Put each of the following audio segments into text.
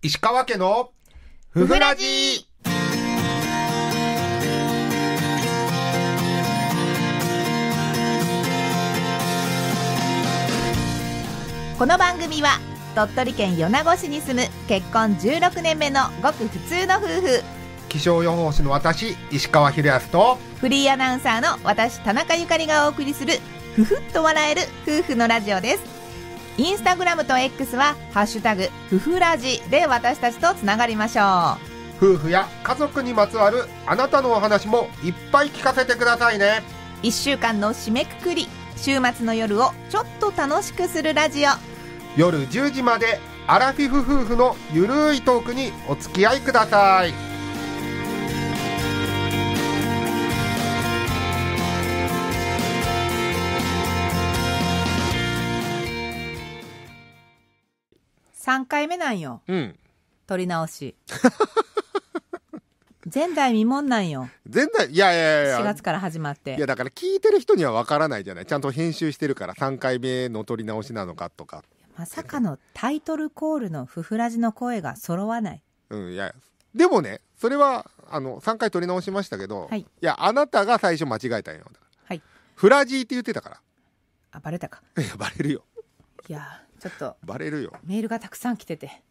石川家のふふらじこの番組は鳥取県米子市に住む結婚16年目のごく普通の夫婦気象予報士の私石川博康とフリーアナウンサーの私田中ゆかりがお送りするふふっと笑える夫婦のラジオですインスタグラムと X は、ハッシュタグ、ふふらじで私たちとつながりましょう。夫婦や家族にまつわるあなたのお話もいっぱい聞かせてくださいね。1週間の締めくくり、週末の夜をちょっと楽しくするラジオ。夜10時までアラフィフ夫婦のゆるいトークにお付き合いください。3回目なんよ。うん。撮り直し。前代未聞なんよ。前代、いやいやいや4月。から始まって。いやだから聞いてる人にはわからないじゃないちゃんと編集してるから3回目の撮り直しなのかとかまさかのタイトルコールのフフラジの声が揃わない。うんいやでもねそれはあの3回撮り直しましたけど、はいいやあなたが最初間違えたんよはい。フラジーって言ってたからあ、バレたか。いやバレるよいや、ちょっとバレるよメールがたくさん来てて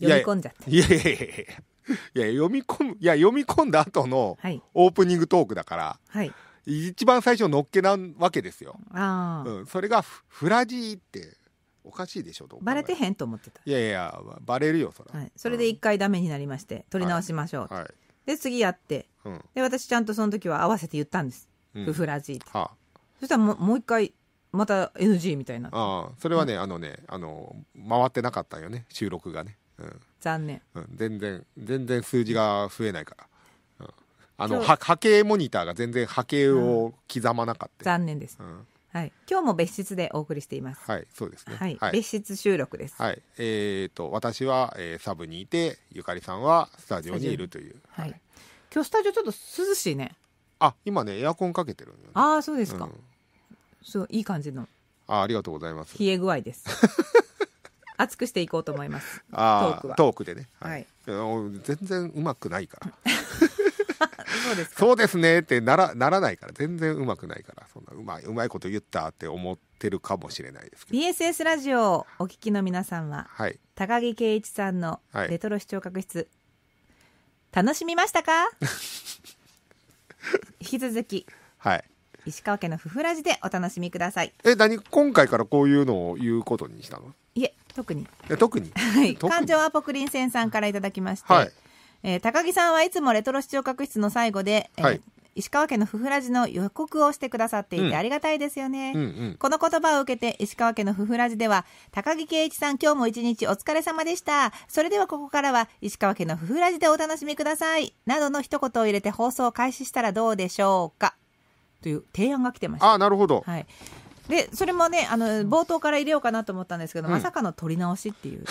読み込んじゃって。いやいやいやいや読み込むいや読み込んだ後のオープニングトークだから、はい、一番最初のっけなわけですよあ、うん、それがフラジーっておかしいでしょとバレてへんと思ってたいやいやバレるよそれ、はい、それで一回ダメになりまして取り直しましょう、はい、で次やって、うん、で私ちゃんとその時は合わせて言ったんです、うん、フフラジーって、はあ、そしたらもう一回また NG みたいなあそれはね、あのねあの回ってなかったよね収録がね、うん、残念、うん、全然全然数字が増えないから、うん、あの波形モニターが全然波形を刻まなかった、残念です、うんはい、今日も別室でお送りしています。はい、そうですね。はい、別室収録です。はい、えっ、ー、と、私は、えー、サブにいて、ゆかりさんはスタジオにいるという。はい、はい、今日スタジオちょっと涼しいね。あ、今ね、エアコンかけてる、ね、ああ、そうですか。うんそういい感じのあありがとうございます冷え具合です 熱くしていこうと思いますあトークトークでね、はい、はい、全然うまくないから そうですそうですねってならならないから全然うまくないからそんなうまいうまいこと言ったって思ってるかもしれないですけど BSS ラジオをお聞きの皆さんは、はい、高木圭一さんの「レトロ視聴覚室」はい、楽しみましたか 引き続き、はい、石川県のふふラジでお楽しみくださいえ何今回からこういうのを言うことにしたのいえ特にえ特にはい感情はポクリンセンさんからいただきまして、はい、えー、高木さんはいつもレトロ視聴覚室の最後で、えー、石川県のふふラジの予告をしてくださっていてありがたいですよね、うんうんうん、この言葉を受けて石川県のふふラジでは高木圭一さん今日も一日お疲れ様でしたそれではここからは石川県のふふラジでお楽しみくださいなどの一言を入れて放送を開始したらどうでしょうかという提案が来てました。あなるほど、はい、でそれもねあの冒頭から入れようかなと思ったんですけど、うん、まさかの取り直しっていう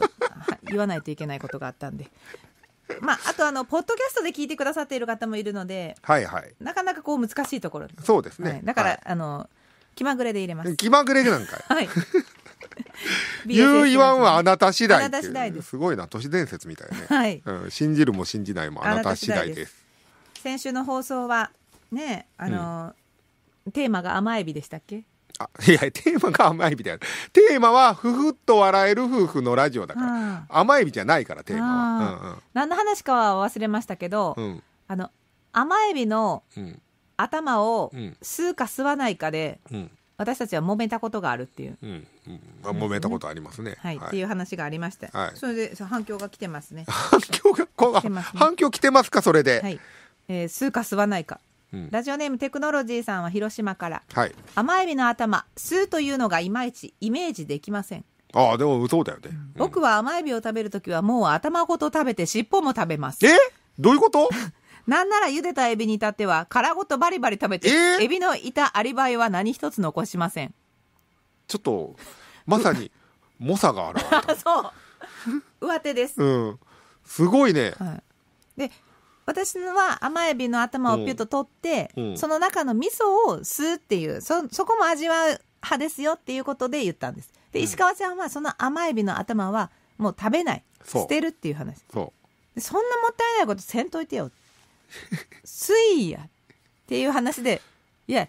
言わないといけないことがあったんで。まあ、あとあのポッドキャストで聞いてくださっている方もいるので、はいはい、なかなかこう難しいところそうですね、はい、だから、はい、あの気まぐれで入れます気まぐれなんか はい 言う言わんはあなた次第あなた次第ですすごいな都市伝説みたいね、はいうん、信じるも信じないもあなた次第です先週の放送はねあの、テーマが甘エビでしたっけあいやテーマが甘エビだよテーマはふふっと笑える夫婦のラジオだから、甘エビじゃないからテーマは、うんうん、何の話かは忘れましたけど、うん、あの甘エビの頭を吸うか吸わないかで、私たちは揉めたことがあるっていう、うんうん、揉めたことありますね、はい、はい、っていう話がありまして、はい、それで反響が来てますね 反響がこ、ね、反響来てますかそれで、はいえー、吸うか吸わないかラジオネームテクノロジーさんは広島からはい。甘エビの頭酢というのがいまいちイメージできませんああ、でもそうだよね。僕は甘エビを食べるときはもう頭ごと食べて尻尾も食べますえどういうこと なんなら茹でたエビに至っては殻ごとバリバリ食べて、えーエビのいたアリバイは何一つ残しませんちょっと、まさに、猛者が現れた。そう上手です、うん。すごいね。はい、で私は甘エビの頭をピュッと取って、うんうん、その中の味噌を吸うっていうそそこも味わう派ですよっていうことで言ったんですで石川ちゃんはその甘エビの頭はもう食べない捨てるっていう話そそんなもったいないことせんといてよ吸いやっていう話でいや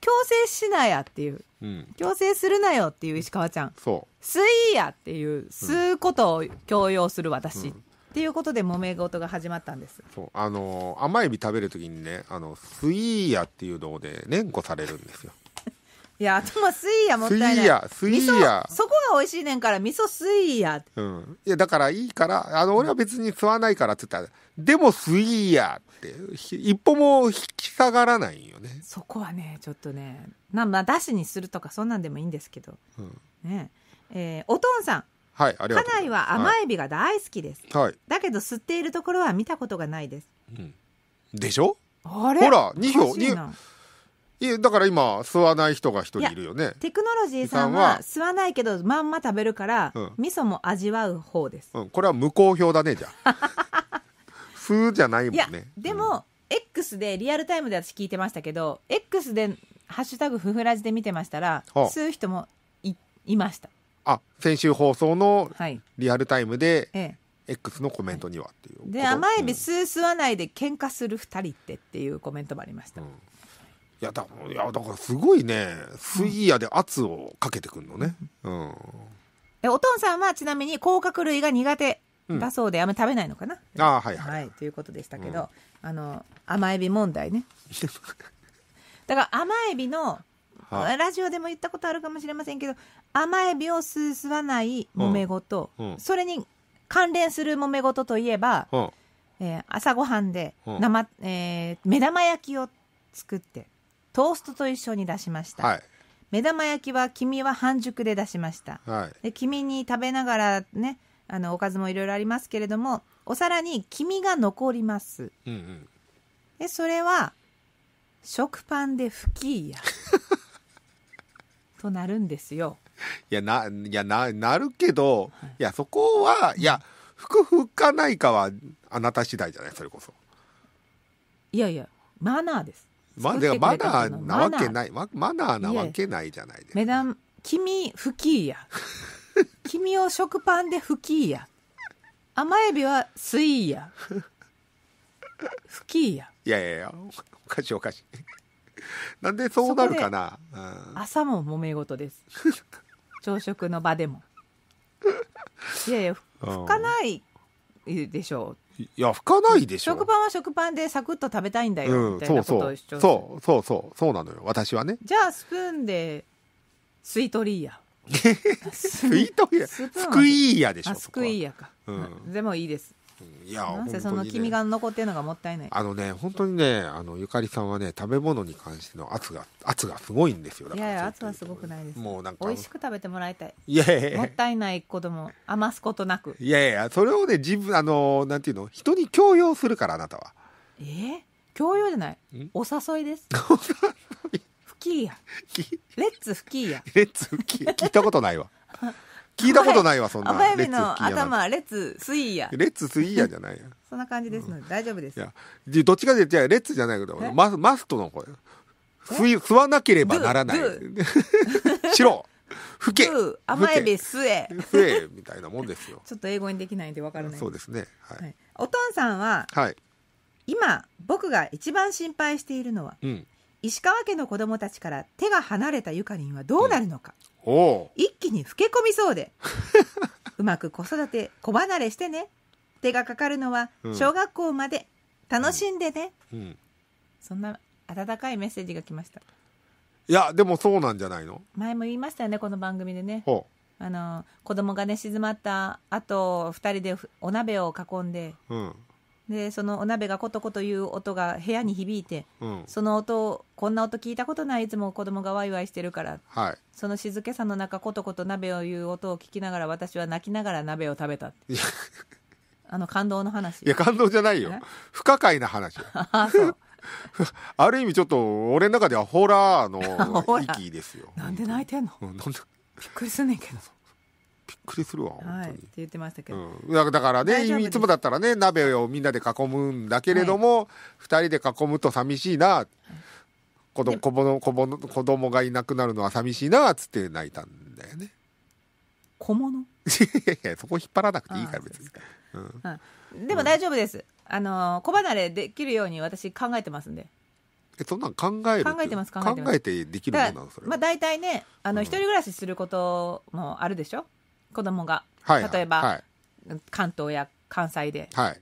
強制しなやっていう、うん、強制するなよっていう石川ちゃんそういやっていう、吸うことを強要する私、うんっていうことで揉め事が始まったんですそうあのー甘エビ食べる時にねあのスイーヤっていうので連呼されるんですよ いや頭スイーヤもったいないーヤスイーヤそこが美味しいねんから味噌スイーヤうん、いやだからいいからあの俺は別に吸わないからって言ったら「でもイいや」って一歩も引き下がらないんよねそこはねちょっとねなまあだしにするとかそんなんでもいいんですけど、うんねえーおとんさんはい、家内は甘エビが大好きです、はい、だけど吸っているところは見たことがないです、うん、でしょあれほら2票いだから今吸わない人が一人いるよねテクノロジーさんは吸わないけどまんま食べるから、うん、味噌も味わう方です、うん、これは無効票だねじゃあ吸 じゃないもんねでも、うん、X でリアルタイムで私聞いてましたけど X で「ハッシュタグふふらじ」で見てましたら、はあ、吸う人もいいましたあ先週放送のリアルタイムで、X のコメントにはっていう、はい、で甘エビ吸ー吸わないで喧嘩する2人ってっていうコメントもありました、うん、いやだいやだからすごいねスイヤで圧をかけてくるのね、うん、うん、お父さんはちなみに甲殻類が苦手だそうで、あんま食べないのかな、あはい、はい、はい、ということでしたけど、あの甘エビ問題ね だから甘エビのラジオでも言ったことあるかもしれませんけど甘エビを吸わない揉め事、うんうんそれに関連する揉め事といえば、うんえー朝ごはんでうん生、えー目玉焼きを作ってトーストと一緒に出しました、はい目玉焼きは黄身は半熟で出しましたはいで黄身に食べながらねあのおかずもいろいろありますけれどもお皿に黄身が残りますうんうんでそれは食パンで吹きや となるんですよ いや、な、いや、な、なるけど、はい、いや、そこは、いや、服服かないかは、あなた次第じゃない、それこそ。いやいや、マナーです。ま、だマナーなわけないマナーなわけないじゃないですか。目玉、君、吹きや。君 を食パンで吹きや。甘エビはスイや。吹きや。いやいやいや、おかしいおかしい。なんでそうなるかな、うん、朝も揉め事です。朝食の場でも いやいや拭かないでしょういや拭かないでしょ食パンは食パンでサクッと食べたいんだよみたいなことを主張、うん、そうそうそうそうなのよ私はねじゃあスプーンでスイートリーヤ スイートリーヤスクイーヤでしょスクイーやか、うん、でもいいですいや、なんせその君が残ってるのがもったいない。あのね、本当にね、あのゆかりさんはね、食べ物に関しての圧が、圧がすごいんですよ。いやいや、圧はすごくないです。もうなんか。美味しく食べてもらいたい。いやいやもったいない子供、余すことなく。いやいや、それをね、自分、あの、なんていうの、人に強要するから、あなたは。えー、強要じゃない。お誘いです。フキーヤ。レッツフキーレッツフキ聞いたことないわ。聞いたことないわそんな甘エの頭レッツスイーヤレッツスイーヤじゃないやそんな感じですので、大丈夫ですいやどっちかでじゃレッツじゃないけどママストの声吸わなければならない白ふ け甘エビすえすえみたいなもんですよ ちょっと英語にできないんでわからないそうですね、はい、お父さんは、はい、今僕が一番心配しているのは、うん、石川家の子供たちから手が離れたゆかりんはどうなるのか、一気に老け込みそうで うまく子育て子離れしてね手がかかるのは小学校まで楽しんでね、うんうん、そんな温かいメッセージが来ましたいやでもそうなんじゃないの前も言いましたよねこの番組でねあの子供がね静まったあと2人でお鍋を囲んで、うん、でそのお鍋がコトコトいう音が部屋に響いて、うん、その音こんな音聞いたことないいつも子供がワイワイしてるから、はい、その静けさの中コトコト鍋を言う音を聞きながら私は泣きながら鍋を食べたあの感動の話いや感動じゃないよ不可解な話 ある意味ちょっと俺の中ではホラーの息 ですよなんで泣いてんのびっくりすんねんけどびっくりするわ、本当に。はい、って言ってましたけど、うん、だからねいつもだったらね鍋をみんなで囲むんだけれども、はい、2人で囲むと寂しいな、はい、子供子子子供がいなくなるのは寂しいなっつって泣いたんだよね。小物いやいやそこ引っ張らなくていいから別に。うん、うん、でも大丈夫です、あの子離れできるように私考えてますんで。えそんなん考え考えてます考えてできるものなのそれまあ大体ねあの、うん、一人暮らしすることもあるでしょ子供が、はいはい、例えば、はい、関東や関西で、はい、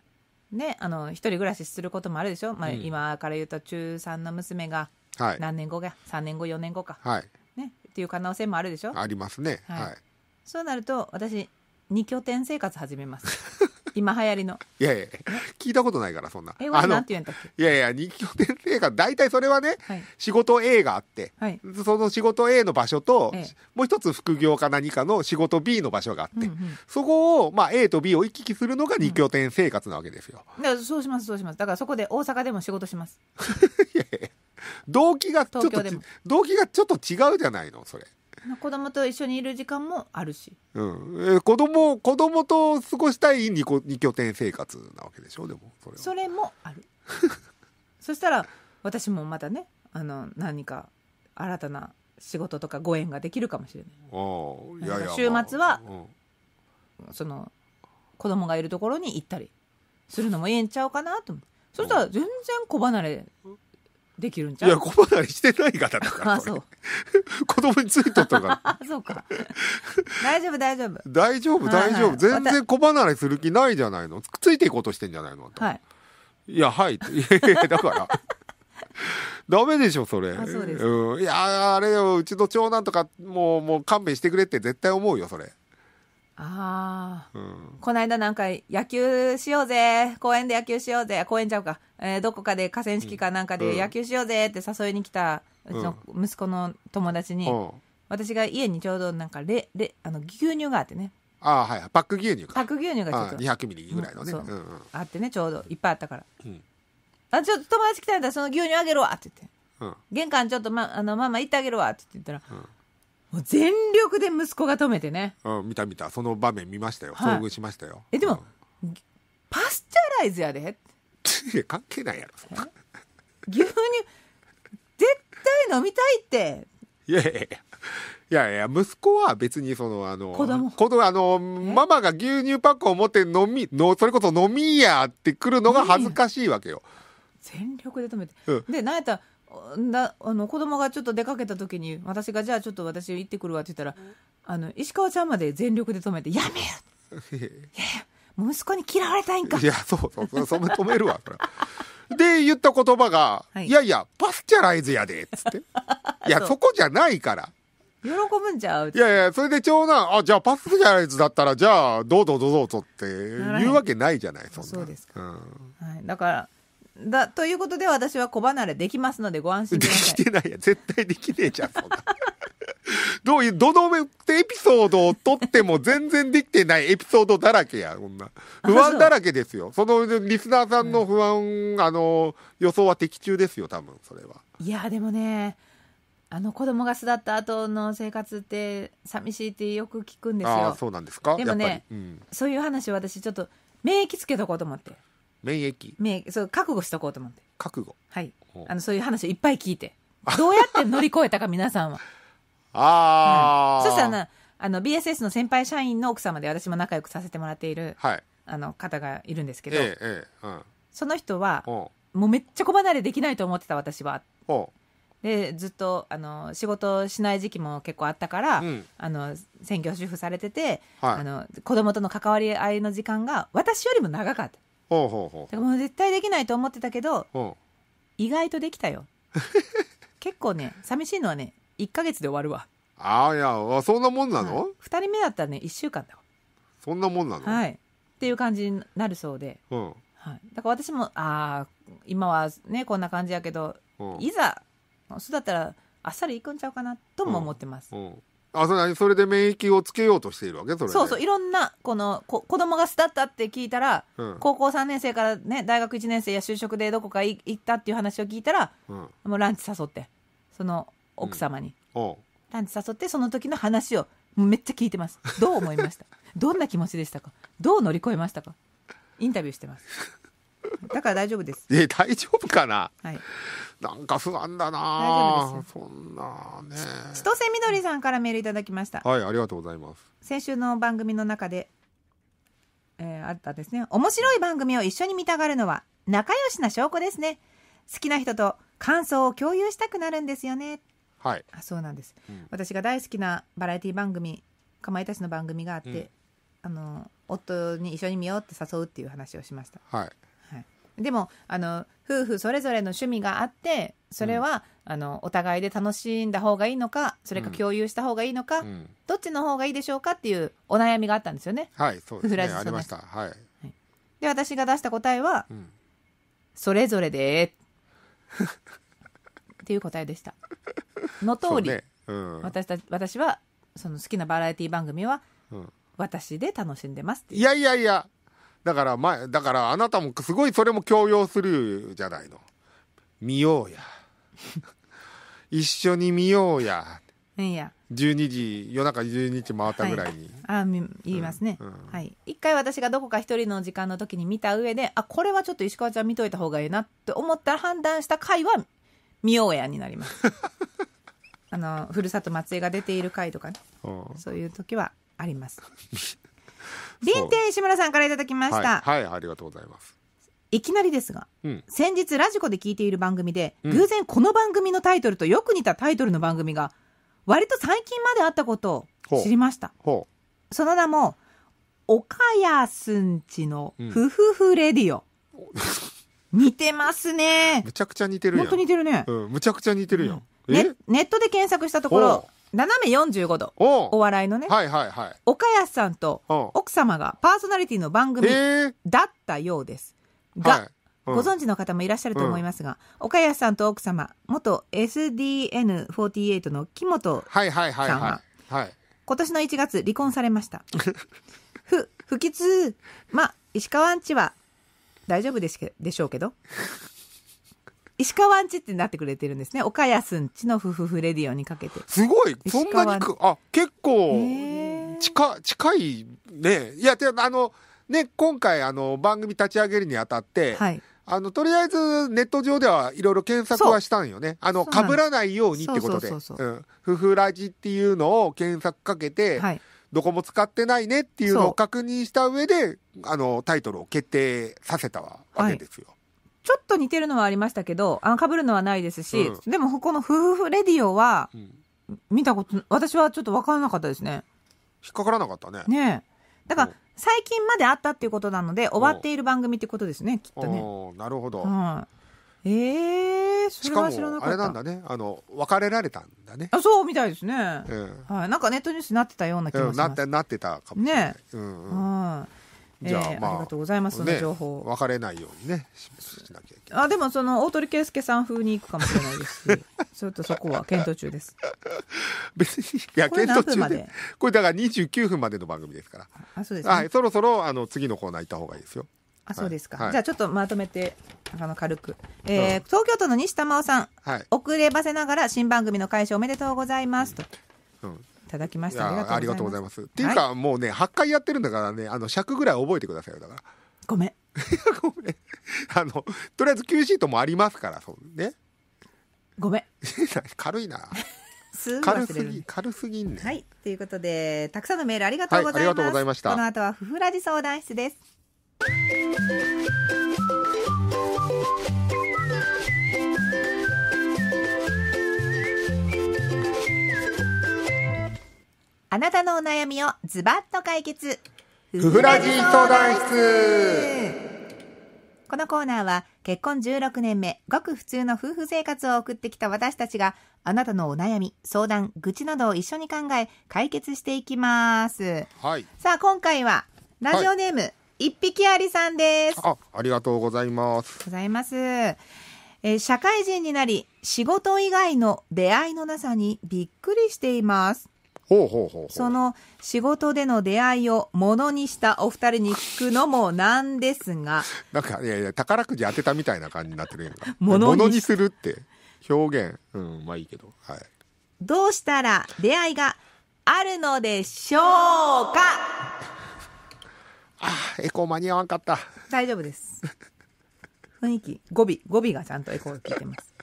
ね、あの一人暮らしすることもあるでしょ、まあ、今から言うと中3の娘が何年後か、はい、3年後4年後か、はいね、っていう可能性もあるでしょありますね、はい、はい、そうなると私2拠点生活始めます 今流行りのいやいや聞いたことないからそんなえあなんて言うんだっけいやいや日記の先生が大体それはね、はい、仕事 A があって、はい、その仕事 A の場所と、ええ、もう一つ副業か何かの仕事 B の場所があって、うんうん、そこを、まあ、A と B を行き来するのが二拠点生活なわけですよ、うん、そうしますそうしますだからそこで大阪でも仕事します いやいや動機がちょっと動機がちょっと違うじゃないのそれ子供と一緒にいる時間もあるし、うんえ子供子供と過ごしたい 2, 二拠点生活なわけでしょでもそれそれもある そしたら私もまたねあの何か新たな仕事とかご縁ができるかもしれないいやいや週末は、まあ、その子供がいるところに行ったりするのもええんちゃうかなと思ってそしたら全然子離れできるんちゃういや小離れしてない方だからあそう子供についとったから そうか大丈夫大丈夫大丈夫大丈夫、全然小離れする気ないじゃないのついていこうとしてんじゃないのはいいやはいいやだから ダメでしょそれうん、いやあれようちの長男とかもうもう勘弁してくれって絶対思うよそれああ、うん、この間なんか野球しようぜ公園で野球しようぜ公園ちゃうかえー、どこかで河川敷かなんかで野球しようぜって誘いに来たうちの息子の友達に、私が家にちょうどなんかレレあの牛乳があってねああはいパック牛乳かパック牛乳がちょっと200ミリぐらいのね、うんうん、あってねちょうどいっぱいあったから、うん、あちょっと友達来たんだその牛乳あげるわって言って、玄関ちょっと、ま、あのママ行ってあげるわって言ったら、もう全力で息子が止めてね、うん、見た見たその場面見ましたよ、はい、遭遇しましたよえでも、パスチャライズやで いや関係ないやろ牛乳絶対飲みたいっていやいやいやいやいや、息子は別にその、あの、子供。子供、あの、ママが牛乳パックを持って飲み、の、それこそ飲みやってくるのが恥ずかしいわけよ。全力で止めて。うん、で、なやったら、なあの子供がちょっと出かけた時に私がじゃあちょっと私行ってくるわって言ったら、あの石川ちゃんまで全力で止めて「やめよ! 」いやいや息子に嫌われたいんかいやそうそうそうそんな止めるわで言った言葉が「はい、いやいやパスチャライズやで」っつって いやそこじゃないから喜ぶんじゃういやいやそれで長男あじゃあパスチャライズだったらじゃあどうぞどうぞどうぞって言うわけないじゃないそんなそうですか、うんはい、だからだということで私は子離れできますのでご安心くださいできてないや絶対できねえじゃんそんな どういう、どのエピソードを撮っても全然できてないエピソードだらけや、こんな。不安だらけですよ。そのリスナーさんの不安、うん、あの、予想は的中ですよ、多分、それは。いや、でもね、あの子供が巣立った後の生活って寂しいってよく聞くんですよ。そうなんですかでもね、うん、そういう話を私ちょっと免疫つけとこうと思って。免疫免疫そう覚悟しとこうと思って。覚悟はい。あのそういう話をいっぱい聞いて。どうやって乗り越えたか皆さんは。ああ、そしたらあの BSS の先輩社員の奥様で私も仲良くさせてもらっている、はい、あの方がいるんですけど、えええうん、その人はもうめっちゃ子離れできないと思ってた私は。でずっとあの仕事しない時期も結構あったから、うん、あの専業主婦されてて、はい、あの子供との関わり合いの時間が私よりも長かったほうほうほうだからもう絶対できないと思ってたけど意外とできたよ 結構ね寂しいのはね1か月で終わるわああいやそんなもんなの、はい、2人目だったらね1週間だわそんなもんなのはいっていう感じになるそうで、うん、はい、だから私もああ今はねこんな感じやけど、うん、いざそうだったらあっさりいくんちゃうかなとも思ってます、うん、あそれそれで免疫をつけようとしているわけそれそうそういろんなこのこ子供が巣立ったって聞いたら、高校3年生から、ね、大学1年生や就職でどこか行ったっていう話を聞いたら、もうランチ誘ってその奥様に、うんランチ誘ってその時の話をめっちゃ聞いてますどう思いました どんな気持ちでしたかどう乗り越えましたかインタビューしてます だから大丈夫ですえ大丈夫かな、はい、なんか不安だな大丈夫ですそんなね千歳みどりさんからメールいただきましたはいありがとうございます先週の番組の中で、えー、あったですね面白い番組を一緒に見たがるのは仲良しな証拠ですね好きな人と感想を共有したくなるんですよねはい、あそうなんです、うん、私が大好きなバラエティ番組かまいたちの番組があって、うん、あの夫に一緒に見ようって誘うっていう話をしました、はいはい、でもあの夫婦それぞれの趣味があってそれは、うん、あのお互いで楽しんだ方がいいのかそれか共有した方がいいのか、どっちの方がいいでしょうかっていうお悩みがあったんですよねはいそうですねありましたはい、はい、で私が出した答えは、それぞれで っていう答えでした。の通り、ねうん私た私はその好きなバラエティ番組は、うん私で楽しんでますっていやいやいやだから前だからあなたもすごいそれも強要するじゃないの見ようや 一緒に見ようやいや12時夜中12時回ったぐらいに、あみ言いますね、うんはい一回私がどこか一人の時間の時に見た上であこれはちょっと石川ちゃん見といた方がいいなって思ったら判断した回は見ようやになります あのふるさと松江が出ている回とかねそういう時はありますビンテン志村さんからいただきました、はい、はい、ありがとうございますいきなりですが、うん、先日ラジコで聞いている番組で、うん、偶然この番組のタイトルとよく似たタイトルの番組が割と最近まであったことを知りましたその名も「岡安んちのふふふレディオ」う ん似てますねむちゃくちゃ似てるやん本当似てるね、うん、むちゃくちゃ似てるやん、うん、ね、ネットで検索したところ斜め45度お笑いのね、はいはいはい、岡安さんと奥様がパーソナリティの番組だったようですが、はいうん、ご存知の方もいらっしゃると思いますが、うん、岡安さんと奥様元 SDN48 の木本さんは今年の1月離婚されましたふ、不吉まあ石川んちは大丈夫でしでしょうけど。石川んちってなってくれてるんですね。岡安んちの夫婦レディオにかけて。すごいそんなにく、あ、結構、近、近いね。いや、であの、ね、今回、あの、番組立ち上げるにあたって、はい。あの、とりあえず、ネット上ではいろいろ検索はしたんよね。あの、かぶらないようにってことで。そうそうそう。うん。夫婦ラジっていうのを検索かけて、はい。どこも使ってないねっていうのを確認した上で、あの、タイトルを決定させたわけですよ。はいちょっと似てるのはありましたけど、あかぶるのはないですし、うん、でも、この夫婦レディオは、見たこと、私はちょっと分からなかったですね。引っかからなかったね。ねだから、最近まであったっていうことなので、終わっている番組ってことですね、きっとね。なるほど。うん、ええー、しかもあれなんだねあの別れられたんだねあそうみたいですね、うんはい、なんかネットニュースになってたような気もします、なってなってたかもしれないね、うんうん、はいじゃあ、えー、まあ、ありがとうございます、その情報。別れないようにね、しなきゃいけない。あ、でも、その大鳥圭介さん風に行くかもしれないですし。ちょっとそこは検討中です。別に、いや、検討中で。これだから、二十九分までの番組ですから。あ、そうです、ね、はい、そろそろ、あの、次のコーナー行った方がいいですよ。あそうですか、はいじゃあちょっとまとめてあの軽く、えー東京都の西玉緒さんはい、遅ればせながら新番組の開始おめでとうございますとうん、ただきましたありがとうございますっていうか、もうね8回やってるんだからねあの尺ぐらい覚えてくださいよだからごめん ごめんあのとりあえず Q シートもありますからそうねごめん 軽いなすぐ軽すぎ軽すぎんねはいということでたくさんのメールありがとうございます、はいありがとうございましたこの後はふふらじ相談室ですあなたのお悩みをズバッと解決。ふふらじ相談室このコーナーは結婚16年目、ごく普通の夫婦生活を送ってきた私たちがあなたのお悩み、相談、愚痴などを一緒に考え解決していきます。はい。さあ今回はラジオネーム、はい、一匹ありさんです。あ、ありがとうございます。ございます。えー、社会人になり、仕事以外の出会いのなさにびっくりしています。ほうほうほうその仕事での出会いをものにしたお二人に聞くのもなんですが なんかいやいや宝くじ当てたみたいな感じになってるやんかものにするって表現うんまあいいけど、はい、どうしたら出会いがあるのでしょうかああ、エコー間に合わんかった。大丈夫です。雰囲気、語尾、語尾がちゃんとエコー聞いてます。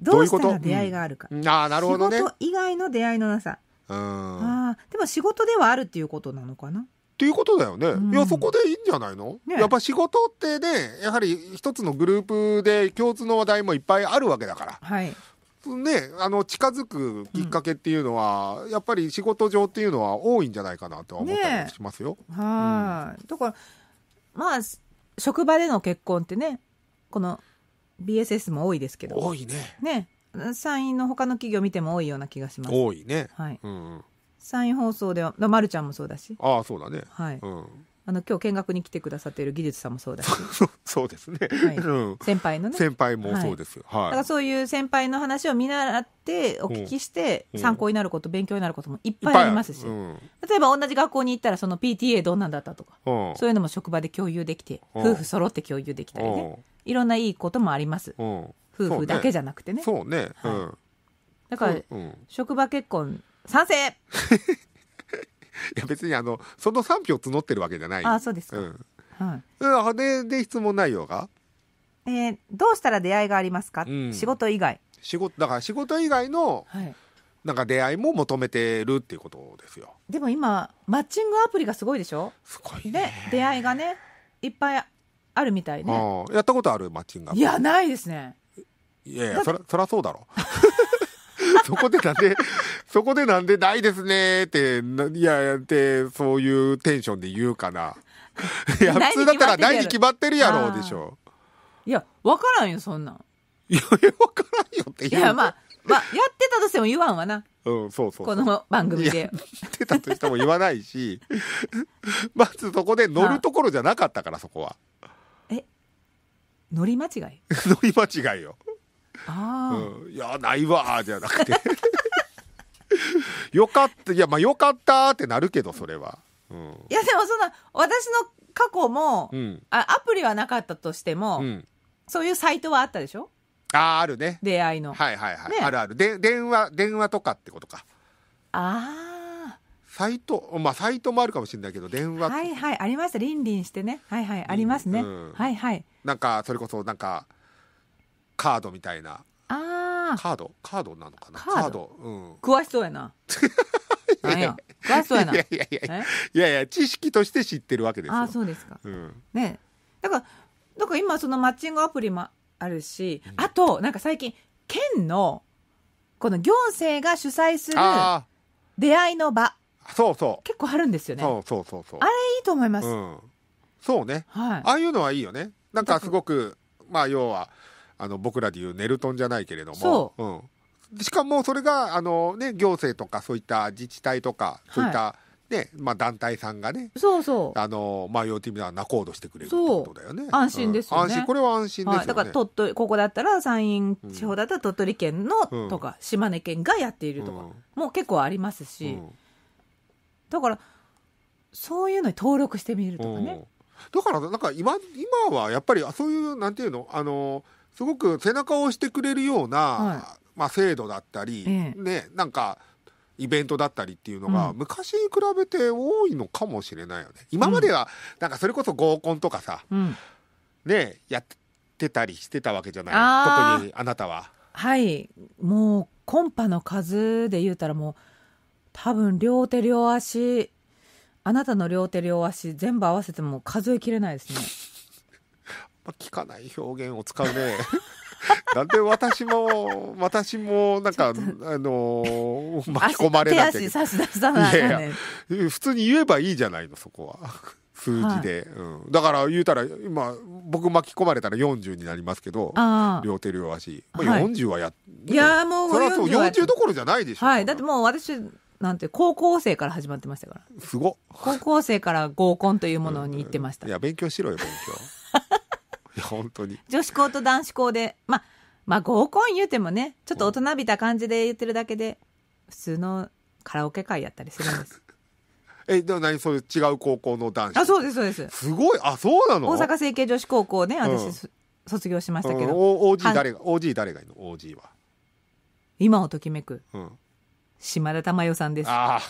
どうしたら出会いがあるか。うん、ああ、なるほどね。仕事以外の出会いのなさ。うん。ああ、でも仕事ではあるっていうことなのかな。っていうことだよね、うん、いやそこでいいんじゃないの、ね、やっぱ仕事ってねやはり一つのグループで共通の話題もいっぱいあるわけだから、はい、ね、あの近づくきっかけっていうのは、うん、やっぱり仕事上っていうのは多いんじゃないかなとは思ったりしますよ。ね、はい、うん、だからまあ職場での結婚ってねこの BSS も多いですけど多いねね参院の他の企業見ても多いような気がします多いね、はいうん、参院放送では、ま、るちゃんもそうだしああそうだね、はいうん、あの今日見学に来てくださっている技術さんもそうだし そうですね、はいうん、先輩のね先輩もそうですよ、はい、だからそういう先輩の話を見習ってお聞きして、参考になること、勉強になることもいっぱいありますし、うん、例えば同じ学校に行ったらその PTA どんなんだったとか、そういうのも職場で共有できて、夫婦揃って共有できたりね、いろんないいこともあります、夫婦だけじゃなくてねそうね、ねはい、だから、職場結婚賛成 いや別にあのその賛否を募ってるわけじゃないあそうですか、うんはい、でで質問内容が、えー、どうしたら出会いがありますか、うん、仕事以外仕事だから仕事以外の、はい、なんか出会いも求めてるっていうことですよでも今マッチングアプリがすごいでしょすごいね出会いがねいっぱいあるみたいねやったことあるマッチングアプリいやないですねいやいやそりゃそうだろ そこでなんでそこでなんでないですねって、いや、やって、そういうテンションで言うかな。いや、普通だったらないに決まってるやろうでしょ。いや、わからんよ、そんなん。いや、わからんよって言う。いや、まあ、まあ、やってたとしても言わんわな。うん、そうそうこの番組で。やってたとしても言わないし、まずそこで乗るところじゃなかったから、そこは。え乗り間違い 乗り間違いよ。ああ、うん。いや、ないわじゃなくて。よかった、いや、まあよかったってなるけど、それは。うん、いや、でもその、私の過去も、うん、あアプリはなかったとしても、うん、そういうサイトはあったでしょああ、あるね。出会いの。はいはいはい。ね、あるある。で、電話、電話とかってことか。ああ。サイト、まあサイトもあるかもしれないけど、電話。はいはい、ありました。りんりんしてね。はいはい、ありますね。はいはい。なんか、それこそ、なんか、カードみたいな。カードカードなのかなカードうん詳しそうやな なや詳しそうやないやいやいやいやいや知識として知ってるわけですよあそうですか、うん、ねだからだから今そのマッチングアプリもあるし、うん、あとなんか最近県のこの行政が主催する出会いの場そうそう結構あるんですよねそうそうそうそうあれいいと思います、うん、そうね、はい、ああいうのはいいよねなんかすごくまあ要はあの僕らでいうネルトンじゃないけれども。ううん、しかもそれがあの、ね、行政とかそういった自治体とかそういった、はいねまあ、団体さんがねそうそうあの、まあ、要点は仲人してくれるってことだよね安心です、ねうん、安心これは安心です、ねはい、だから鳥取ここだったら山陰地方だったら鳥取県の、うん、とか島根県がやっているとか、うん、もう結構ありますし、だからそういうのに登録してみるとかね、だからなんか今今はやっぱりそういうなんていうのあのーすごく背中を押してくれるような、はい、まあ、制度だったり、ええ、ね、なんかイベントだったりっていうのが、昔に比べて多いのかもしれないよね。今までは、なんかそれこそ合コンとかさ、うん、ねやってたりしてたわけじゃない特にあなたは。はいもうコンパの数で言うたらもう多分両手両足あなたの両手両足全部合わせても数えきれないですね。まあ、聞かない表現を使うね。なんで私も、私も、なんか、あのー、巻き込まれなきゃいけない。普通に言えばいいじゃないの、そこは。数字で、はい、うん。だから言うたら、今、僕巻き込まれたら40になりますけど、両手両足。まあ、40はや、はい、いや、もうそれはそう40どころじゃないでしょ。はい。だってもう私、なんて高校生から始まってましたから。すご高校生から合コンというものに行ってました。うん、いや、勉強しろよ、勉強。いや本当に女子校と男子校でまあまあ合コン言うてもねちょっと大人びた感じで言ってるだけで、普通のカラオケ会やったりするんです えでも何そういう違う高校の男子あそうですそうですすごいあそうなの大阪成形女子高校ね私、うん、卒業しましたけど、うん、OG 誰が OG 誰がいるの OG は今をときめく、うん、島田珠代さんですああ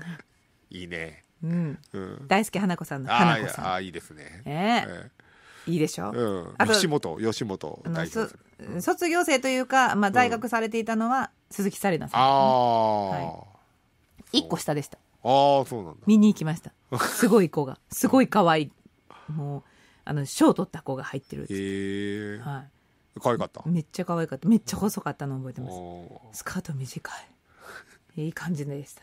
いいねうん、うん、大好き花子さんの花子さんああいいですねええーいいでしょ、うんあと、吉本吉本卒業生というか、まあ、在学されていたのは鈴木紗理奈さん、ね、ああ、はい、1個下でしたああそうなんだ見に行きました すごい子がすごい可愛いもうあの賞取った子が入ってるへえ、はい、可愛かっためっちゃ可愛かっためっちゃ細かったの覚えてますスカート短いいい感じでした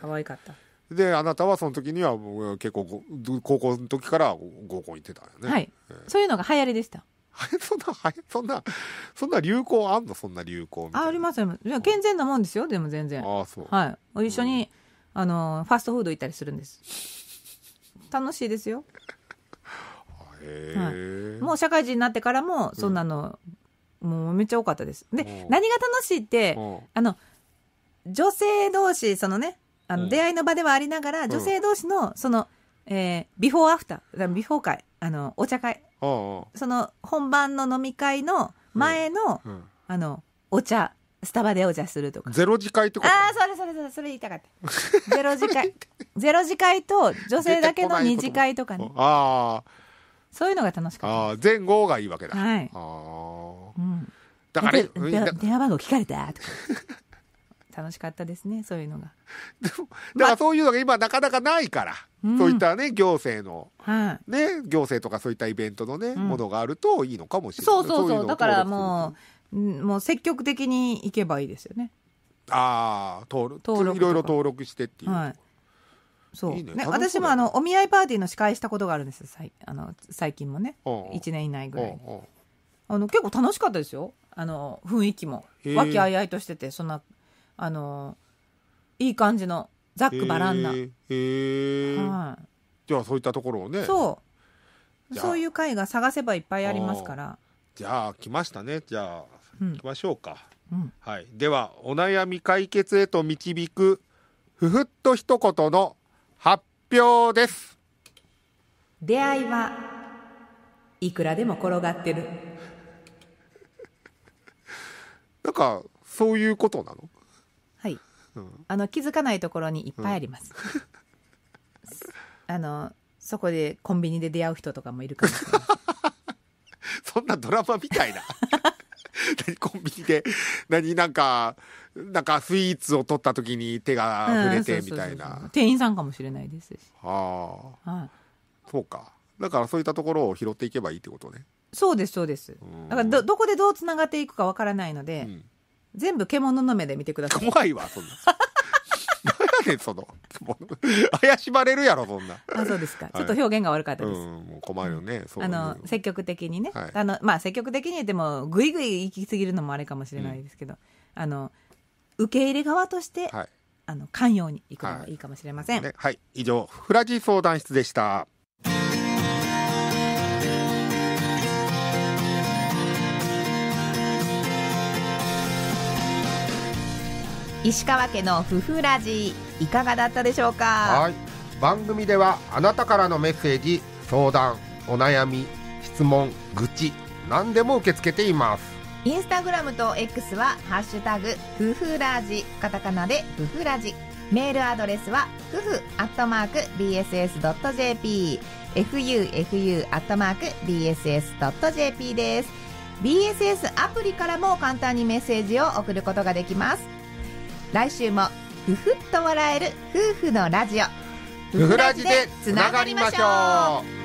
可愛かったであなたはその時には結構高校の時から合コン行ってたよね、はいえー、そういうのが流行りでした そんなそんなそんな流行あんのそんな流行ありますあります健全なもんですよでも全然あそう、はい、一緒に、うん、あのファストフード行ったりするんです楽しいですよ はい、もう社会人になってからもそんなの、うん、もうめっちゃ多かったですで何が楽しいってあの女性同士そのねあの、出会いの場ではありながら、女性同士の、その、えー、ビフォーアフター、ビフォー会、あの、お茶会、その本番の飲み会の前の、あの、お茶、スタバでお茶するとか。ゼロ次会とか。ああ、それそれそれ、それ言いたかった。ゼロ次会。ゼロ次会と女性だけの二次会とかね。ああ。そういうのが楽しかった。ああ、前後がいいわけだ。はい。ああ。うん。だから、電話番号聞かれたとか。楽しかったですねそういうのが。でもだからそういうのが今なかなかないから、まそういったね行政の、はいね行政とかそういったイベントのね、うんものがあるといいのかもしれないそうそうそうだからもうもう積極的に行けばいいですよね。ああ登録登録いろいろ登録してっていう、はい。そういいねねそう私もあのお見合いパーティーの司会したことがあるんですよさいあの最近もねう1年以内ぐらいうあの結構楽しかったですよあの雰囲気も和気あいあいとしててそんなあのいい感じのざっくばらんナ。へえ、はい、じゃあそういったところをねそうそういう回が探せばいっぱいありますからじゃあ来ましたねじゃあ、行きましょうか、うん、はい、ではお悩み解決へと導くふふっと一言の発表です出会いはいくらでも転がってる なんかそういうことなのあの気づかないところにいっぱいあります、あのそこでコンビニで出会う人とかもいるかもしれない そんなドラマみたいな何コンビニで何なんかなんかスイーツを取った時に手が触れてみたいな店員さんかもしれないですしはあ、はい、そうかだからそういったところを拾っていけばいいってことねそうですそうですだからどどこでどうつながっていくかわからないので、うん全部獣の目で見てください怖いわそんな何 やねんその怪しまれるやろそんなあそうですか、はい、ちょっと表現が悪かったです、うん、もう困るよね、うん、あの積極的にね、はい、あのまあ積極的にでもぐいぐい行き過ぎるのもあれかもしれないですけど、うん、あの受け入れ側として、はい、あの寛容に行くのがいいかもしれません、はい、以上フラジ相談室でした石川家のふふラジいかがだったでしょうかはい番組ではあなたからのメッセージ相談お悩み質問愚痴何でも受け付けていますインスタグラムと X は「ハッシュタグふふラジ」カタカナで「ふふラジ」メールアドレスはふふ」アットマーク BSS.jp fufu アットマーク BSS.jp です BSS アプリからも簡単にメッセージを送ることができます来週もふふっと笑える夫婦のラジオふふラジでつながりましょう